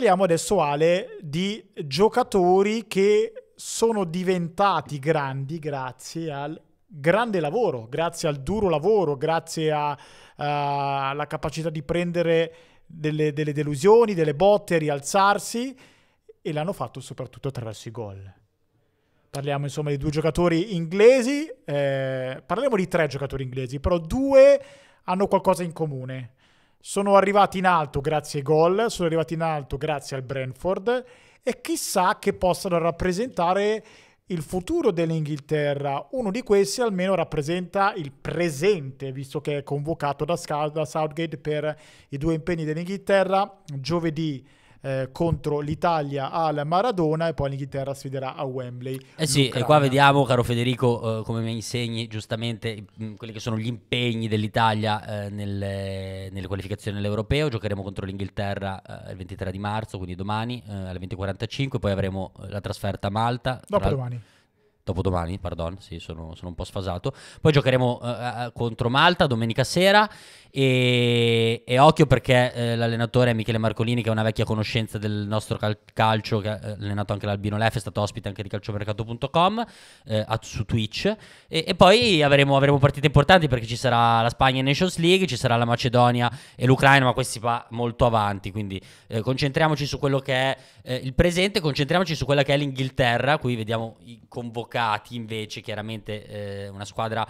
parliamo adesso, Ale, di giocatori che sono diventati grandi grazie al grande lavoro, grazie al duro lavoro, grazie alla capacità di prendere delle, delle, delusioni, delle botte, rialzarsi e l'hanno fatto soprattutto attraverso i gol. Parliamo insomma di due giocatori inglesi, eh, parliamo di tre giocatori inglesi, però due hanno qualcosa in comune. Sono arrivati in alto grazie ai gol, sono arrivati in alto grazie al Brentford e chissà che possano rappresentare il futuro dell'Inghilterra. Uno di questi almeno rappresenta il presente, visto che è convocato da, Southgate per i due impegni dell'Inghilterra, giovedì eh, contro l'Italia al Maradona e poi l'Inghilterra sfiderà a Wembley. Eh sì, e qua vediamo, caro Federico, eh, come mi insegni giustamente mh, mm, quelli che sono gli impegni dell'Italia eh, nelle, nelle, qualificazioni all'Europeo. Giocheremo contro l'Inghilterra eh, il 23 di marzo, quindi domani eh, alle 20.45, poi avremo la trasferta a Malta. Dopodomani. Tra... Dopodomani, pardon, sì, sono, sono, un po' sfasato. Poi giocheremo contro Malta domenica sera e, e occhio perché eh, l'allenatore è Michele Marcolini, che è una vecchia conoscenza del nostro cal- calcio, che ha eh, allenato anche l'Albino Lef, è stato ospite anche di calciomercato.com eh, su Twitch. E, e poi avremo, avremo, partite importanti perché ci sarà la Spagna in Nations League, ci sarà la Macedonia e l'Ucraina, ma questo si va molto avanti. Quindi eh, concentriamoci su quello che è eh, il presente, concentriamoci su quella che è l'Inghilterra. Qui vediamo i convocati invece, chiaramente eh, una squadra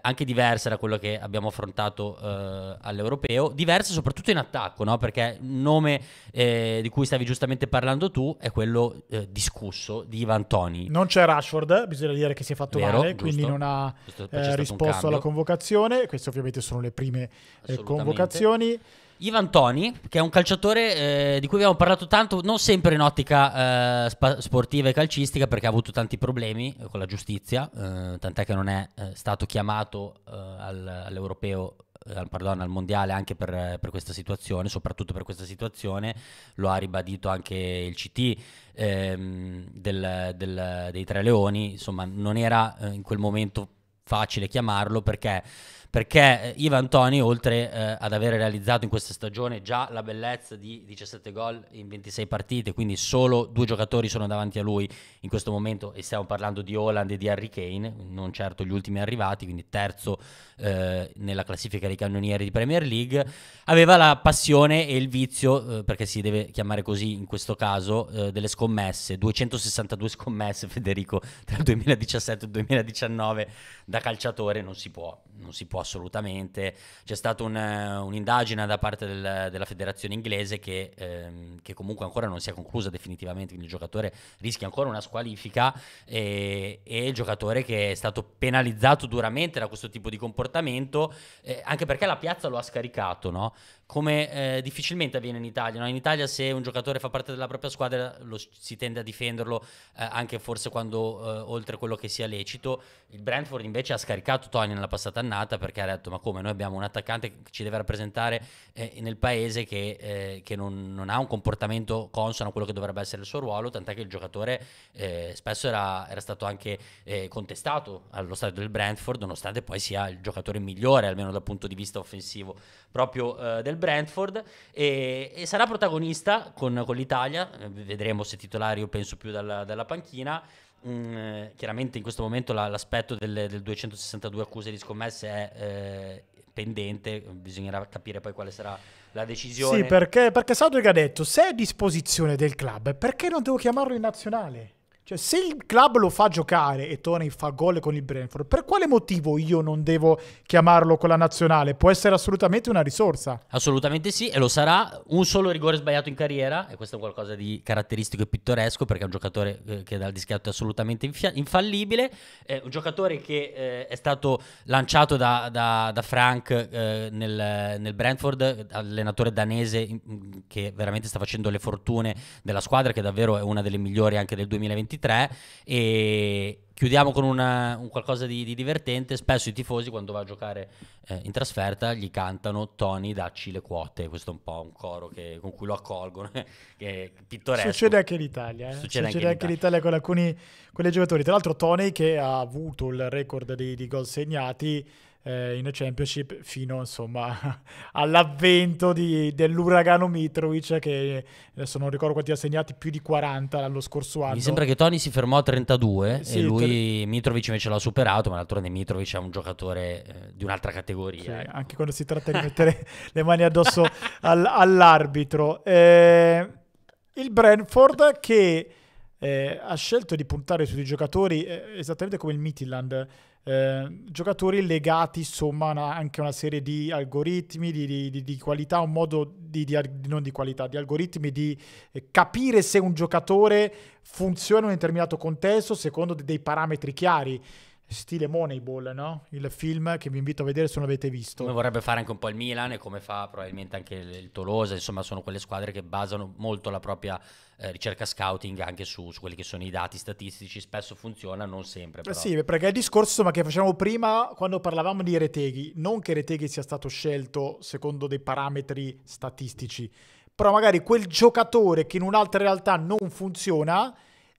anche diversa da quello che abbiamo affrontato eh, all'europeo, diverse soprattutto in attacco, no? perché il nome eh, di cui stavi giustamente parlando tu è quello eh, discusso di Ivan Toni. Non c'è Rashford, bisogna dire che si è fatto Vero, male, giusto. quindi non ha eh, risposto alla convocazione, queste ovviamente sono le prime eh, convocazioni. Ivan Toni, che è un calciatore eh, di cui abbiamo parlato tanto, non sempre in ottica eh, spa- sportiva e calcistica, perché ha avuto tanti problemi eh, con la giustizia, eh, tant'è che non è stato chiamato al- all'europeo eh, pardon, al mondiale anche per, per, questa situazione, soprattutto per questa situazione, lo ha ribadito anche il CT ehm, del, del, dei Tre Leoni, insomma non era eh, in quel momento facile chiamarlo perché perché eh, Ivan Antoni, oltre eh, ad aver realizzato in questa stagione già la bellezza di 17 gol in 26 partite, quindi solo due giocatori sono davanti a lui in questo momento e stiamo parlando di Holland e di Harry Kane, non certo gli ultimi arrivati, quindi terzo eh, nella classifica dei cannonieri di Premier League, aveva la passione e il vizio, eh, perché si deve chiamare così in questo caso, eh, delle scommesse, 262 scommesse Federico tra il 2017 e il 2019 da calciatore non si può, non si può assolutamente. C'è stata un, eh, un'indagine da parte del, della federazione inglese che, ehm, che, comunque ancora non si è conclusa definitivamente, quindi il giocatore rischia ancora una squalifica e, e il giocatore che è stato penalizzato duramente da questo tipo di comportamento, eh, anche perché la piazza lo ha scaricato, no? come eh, difficilmente avviene in Italia. No? In Italia se un giocatore fa parte della propria squadra lo, si tende a difenderlo eh, anche forse quando eh, oltre quello che sia lecito. Il Brentford invece ha scaricato Tony nella passata annata perché ha detto ma come noi abbiamo un attaccante che ci deve rappresentare eh, nel paese che, eh, che non, non, ha un comportamento consono a quello che dovrebbe essere il suo ruolo, tant'è che il giocatore eh, spesso era, era, stato anche contestato allo stadio del Brentford nonostante poi sia il giocatore migliore almeno dal punto di vista offensivo proprio del del Brentford e, e sarà protagonista con, con, l'Italia, vedremo se titolare io penso più dalla, dalla panchina, mm, chiaramente in questo momento la, l'aspetto delle, del 262 accuse di scommesse è eh, pendente, bisognerà capire poi quale sarà la decisione. Sì, perché, perché Sadwig ha detto se è a disposizione del club, perché non devo chiamarlo in nazionale? Cioè, se il club lo fa giocare e Tony fa gol con il Brentford, per quale motivo io non devo chiamarlo con la nazionale? Può essere assolutamente una risorsa. Assolutamente sì, e lo sarà. Un solo rigore sbagliato in carriera, e questo è qualcosa di caratteristico e pittoresco, perché è un giocatore eh, che dal dischiatto è assolutamente infallibile. È un giocatore che eh, è stato lanciato da, da, da Frank eh, nel, nel, Brentford, allenatore danese che veramente sta facendo le fortune della squadra, che davvero è una delle migliori anche del 2023 2023 e chiudiamo con una, un qualcosa di, di, divertente. Spesso i tifosi, quando va a giocare eh, in trasferta, gli cantano Tony dacci le quote. Questo è un po' un coro che, con cui lo accolgono. che pittoresco. Succede anche in Italia. Eh? Succede, Succede, anche, in Italia con alcuni con giocatori. Tra l'altro, Tony, che ha avuto il record di, di gol segnati eh, in Championship fino insomma all'avvento di, dell'uragano Mitrovic che adesso non ricordo quanti ha segnati più di 40 l'anno scorso anno mi sembra che Tony si fermò a 32 sì, e lui te... Mitrovic invece l'ha superato ma d'altronde Mitrovic è un giocatore eh, di un'altra categoria sì, ecco. anche quando si tratta di mettere le mani addosso al, all'arbitro eh, il Brentford che eh, ha scelto di puntare su dei giocatori eh, esattamente come il Midland Ehm, giocatori legati insomma una, anche a una serie di algoritmi, di, di, di qualità, un modo di, di, non di qualità, di algoritmi, di eh, capire se un giocatore funziona in un determinato contesto secondo dei parametri chiari stile Moneyball, no? Il film che vi invito a vedere se non l'avete visto. Come vorrebbe fare anche un po' il Milan e come fa probabilmente anche il Tolosa, insomma sono quelle squadre che basano molto la propria eh, ricerca scouting anche su, su, quelli che sono i dati statistici, spesso funziona, non sempre eh però. sì, perché il discorso insomma, che facevamo prima quando parlavamo di Reteghi, non che Reteghi sia stato scelto secondo dei parametri statistici, però magari quel giocatore che in un'altra realtà non funziona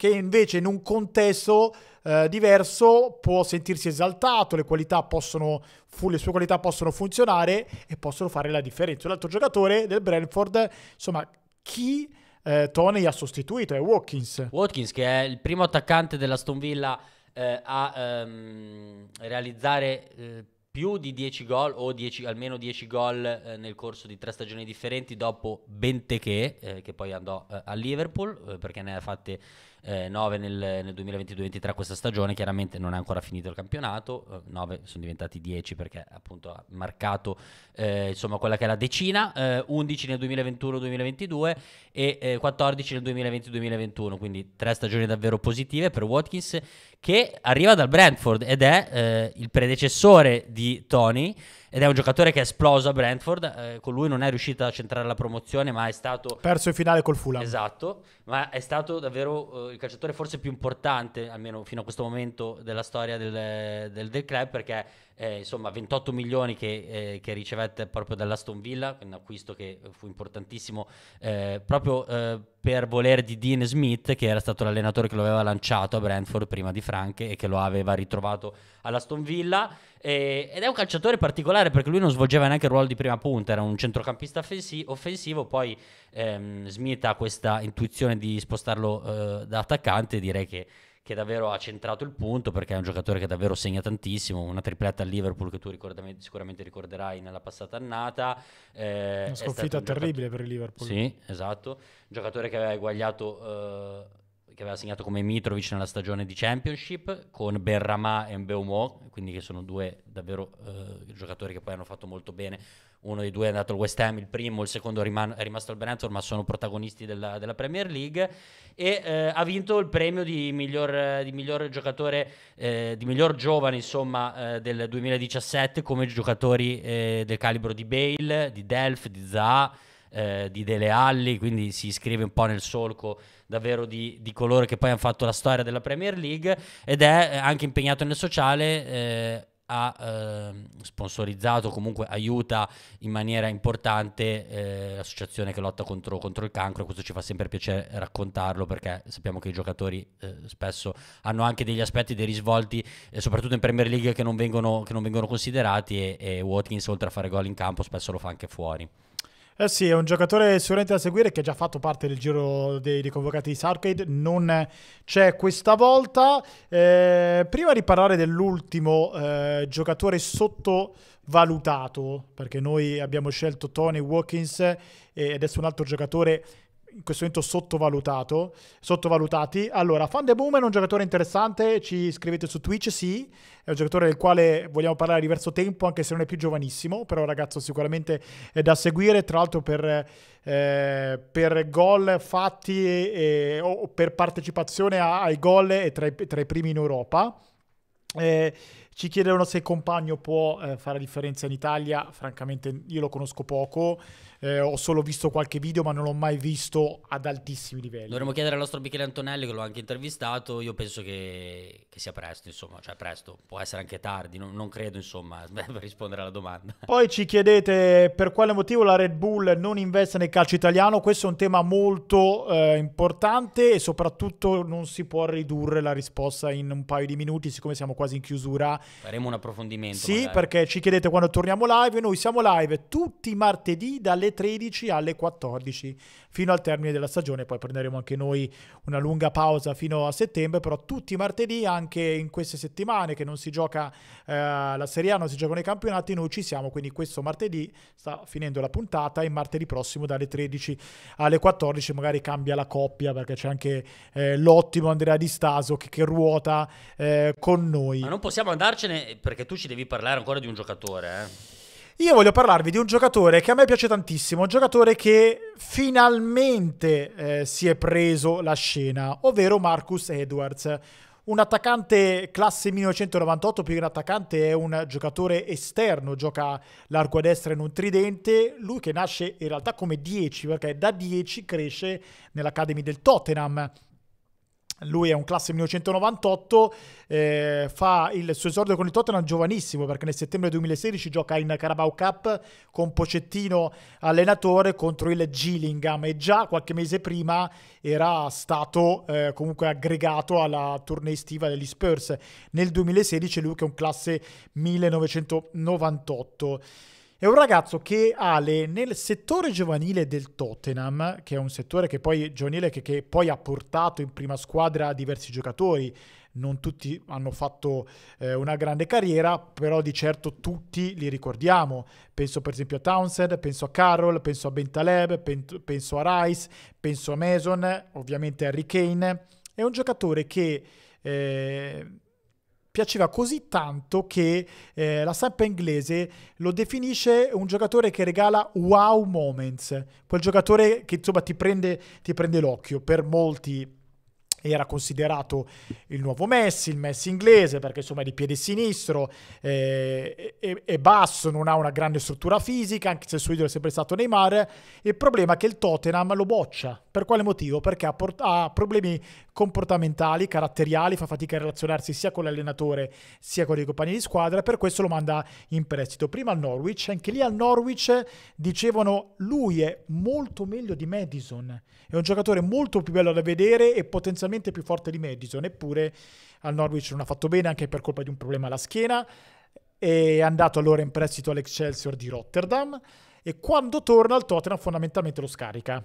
che invece in un contesto eh, diverso può sentirsi esaltato, le, possono, le, sue qualità possono funzionare e possono fare la differenza. L'altro giocatore del Brentford, insomma, chi eh, Tony ha sostituito è Watkins. Watkins che è il primo attaccante della Stonvilla eh, a ehm, realizzare... Eh, più di 10 gol o 10, almeno 10 gol eh, nel corso di tre stagioni differenti dopo Benteche eh, che poi andò eh, a Liverpool eh, perché ne ha fatte eh, 9 nel, nel 2022-23 questa stagione, chiaramente non è ancora finito il campionato, 9 eh, sono diventati 10 perché appunto ha marcato eh, insomma quella che è la decina, eh, 11 nel 2021-2022 e 14 eh, nel 2020-2021, quindi tre stagioni davvero positive per Watkins che arriva dal Brentford ed è eh, il predecessore di Tony ed è un giocatore che è esploso a Brentford, eh, con lui non è riuscito a centrare la promozione, ma è stato... Perso in finale col Fulham. Esatto, ma è stato davvero eh, il calciatore forse più importante, almeno fino a questo momento, della storia del, del, del club, perché eh, insomma 28 milioni che, eh, che, ricevette proprio dall'Aston Villa, un acquisto che fu importantissimo eh, proprio eh, per volere di Dean Smith che era stato l'allenatore che lo aveva lanciato a Brentford prima di Frank e che lo aveva ritrovato all'Aston Villa e, eh, ed è un calciatore particolare perché lui non svolgeva neanche il ruolo di prima punta, era un centrocampista offensi- offensivo, poi ehm, Smith ha questa intuizione di spostarlo eh, da attaccante direi che che davvero ha centrato il punto perché è un giocatore che davvero segna tantissimo, una tripletta al Liverpool che tu ricordami, sicuramente ricorderai nella passata annata. Eh, una sconfitta un terribile giocato- per il Liverpool. Sì, esatto, un giocatore che aveva eguagliato... Eh, che aveva segnato come Mitrovic nella stagione di Championship, con Berrama e Mbeumo, quindi che sono due davvero eh, giocatori che poi hanno fatto molto bene. Uno dei due è andato al West Ham, il primo, il secondo riman- è rimasto al Brentford, ma sono protagonisti della, della Premier League. E eh, ha vinto il premio di miglior, di miglior giocatore, eh, di miglior giovane, insomma, eh, del 2017 come giocatori eh, del calibro di Bale, di Delph, di Zaha eh, di Dele Alli, quindi si iscrive un po' nel solco davvero di, di, coloro che poi hanno fatto la storia della Premier League ed è eh, anche impegnato nel sociale. Eh, ha eh, sponsorizzato, comunque aiuta in maniera importante eh, l'associazione che lotta contro, contro, il cancro. Questo ci fa sempre piacere raccontarlo perché sappiamo che i giocatori eh, spesso hanno anche degli aspetti, dei risvolti, eh, soprattutto in Premier League, che non vengono, che non vengono considerati. E, e Watkins, oltre a fare gol in campo, spesso lo fa anche fuori. Eh sì, è un giocatore sicuramente da seguire che ha già fatto parte del giro dei, dei convocati di Sarcade, non c'è questa volta. Eh, prima di parlare dell'ultimo eh, giocatore sottovalutato, perché noi abbiamo scelto Tony Watkins e eh, adesso un altro giocatore in questo momento sottovalutato, sottovalutati. Allora, Fan de Boom è un giocatore interessante, ci scrivete su Twitch, sì, è un giocatore del quale vogliamo parlare a diverso tempo, anche se non è più giovanissimo, però ragazzo sicuramente è da seguire, tra l'altro per, eh, per gol fatti e, o per partecipazione a, ai gol è tra i, tra i primi in Europa. Eh, ci chiedevano se il compagno può eh, fare differenza in Italia, francamente io lo conosco poco, eh, ho solo visto qualche video ma non l'ho mai visto ad altissimi livelli. Dovremmo chiedere al nostro Michele Antonelli che l'ho anche intervistato, io penso che, che sia presto, insomma, cioè presto, può essere anche tardi, non, non credo insomma, per rispondere alla domanda. Poi ci chiedete per quale motivo la Red Bull non investe nel calcio italiano, questo è un tema molto eh, importante e soprattutto non si può ridurre la risposta in un paio di minuti, siccome siamo quasi in chiusura Faremo un approfondimento. Sì, magari. perché ci chiedete quando torniamo live. Noi siamo live tutti i martedì dalle 13 alle 14 fino al termine della stagione. Poi prenderemo anche noi una lunga pausa fino a settembre. Però tutti i martedì, anche in queste settimane che non si gioca eh, la Serie A, non si giocano i campionati, noi ci siamo. Quindi questo martedì sta finendo la puntata e martedì prossimo dalle 13 alle 14 magari cambia la coppia perché c'è anche eh, l'ottimo Andrea Di Staso che, che ruota eh, con noi. Ma non possiamo andare andarcene perché tu ci devi parlare ancora di un giocatore. Eh. Io voglio parlarvi di un giocatore che a me piace tantissimo, un giocatore che finalmente eh, si è preso la scena, ovvero Marcus Edwards. Un attaccante classe 1998 più che un attaccante è un giocatore esterno, gioca l'arco a destra in un tridente, lui che nasce in realtà come 10 perché da 10 cresce nell'Academy del Tottenham lui è un classe 1998, eh, fa il suo esordio con il Tottenham giovanissimo perché nel settembre 2016 gioca in Carabao Cup con Pocettino allenatore contro il Gillingham e già qualche mese prima era stato eh, comunque aggregato alla tournée estiva degli Spurs. Nel 2016 lui che è un classe 1998. È un ragazzo che Ale nel settore giovanile del Tottenham, che è un settore che poi, giovanile che, che poi ha portato in prima squadra diversi giocatori, non tutti hanno fatto eh, una grande carriera, però di certo tutti li ricordiamo. Penso per esempio a Townsend, penso a Carroll, penso a Bentaleb, pen- penso a Rice, penso a Mason, ovviamente a Harry Kane. È un giocatore che eh, piaceva così tanto che eh, la stampa inglese lo definisce un giocatore che regala wow moments, quel giocatore che insomma ti prende, ti prende l'occhio per molti era considerato il nuovo Messi, il Messi inglese perché insomma è di piede sinistro, eh, è, è, basso, non ha una grande struttura fisica, anche se il suo idolo è sempre stato Neymar. Il problema è che il Tottenham lo boccia. Per quale motivo? Perché ha, port- ha problemi comportamentali, caratteriali, fa fatica a relazionarsi sia con l'allenatore sia con i compagni di squadra e per questo lo manda in prestito. Prima al Norwich, anche lì al Norwich dicevano lui è molto meglio di Madison, è un giocatore molto più bello da vedere e potenzialmente totalmente più forte di Madison, eppure al Norwich non ha fatto bene anche per colpa di un problema alla schiena, è andato allora in prestito all'Excelsior di Rotterdam e quando torna al Tottenham fondamentalmente lo scarica.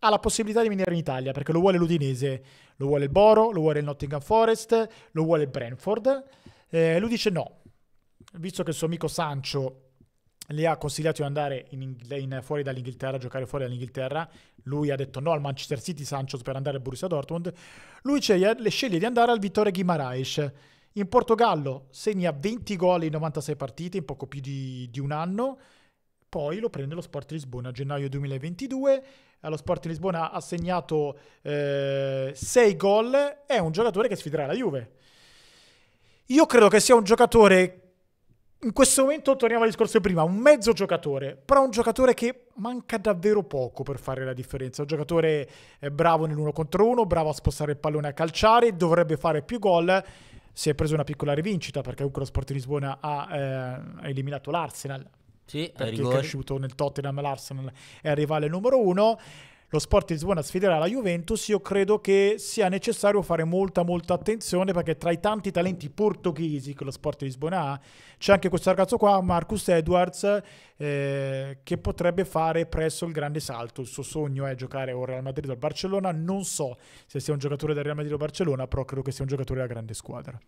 Ha la possibilità di venire in Italia perché lo vuole l'Udinese, lo vuole il Boro, lo vuole il Nottingham Forest, lo vuole il Brentford. Eh, lui dice no, visto che il suo amico Sancho le ha consigliato di andare in in, fuori dall'Inghilterra, giocare fuori dall'Inghilterra. Lui ha detto no al Manchester City Sanchez per andare al Borussia Dortmund. Lui sceglie, sceglie di andare al Vittore Guimaraes. In Portogallo segna 20 gol in 96 partite in poco più di, di un anno. Poi lo prende lo Sport Lisbona a gennaio 2022 allo Sport Lisbona ha segnato 6 eh, gol, è un giocatore che sfiderà la Juve. Io credo che sia un giocatore in questo momento torniamo al discorso di prima, un mezzo giocatore, però un giocatore che manca davvero poco per fare la differenza, un giocatore eh, bravo nell'uno contro uno, bravo a spostare il pallone a calciare, dovrebbe fare più gol, si è preso una piccola rivincita perché comunque lo Sport di Lisbona ha, eh, eliminato l'Arsenal, sì, perché è cresciuto nel Tottenham l'Arsenal è il rivale numero uno, lo Sport Lisbona sfiderà la Juventus, io credo che sia necessario fare molta molta attenzione perché tra i tanti talenti portoghesi che lo Sport Lisbona ha c'è anche questo ragazzo qua, Marcus Edwards, eh, che potrebbe fare presso il grande salto. Il suo sogno è giocare o Real Madrid o Barcellona, non so se sia un giocatore del Real Madrid o Barcellona, però credo che sia un giocatore della grande squadra.